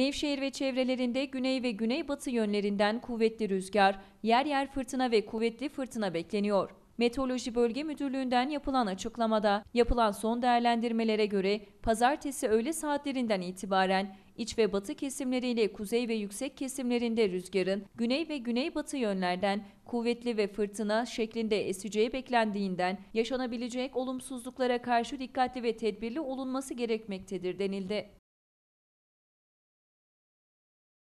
Nevşehir ve çevrelerinde güney ve güneybatı yönlerinden kuvvetli rüzgar, yer yer fırtına ve kuvvetli fırtına bekleniyor. Meteoroloji Bölge Müdürlüğü'nden yapılan açıklamada yapılan son değerlendirmelere göre pazartesi öğle saatlerinden itibaren iç ve batı kesimleriyle kuzey ve yüksek kesimlerinde rüzgarın güney ve güneybatı yönlerden kuvvetli ve fırtına şeklinde eseceği beklendiğinden yaşanabilecek olumsuzluklara karşı dikkatli ve tedbirli olunması gerekmektedir denildi.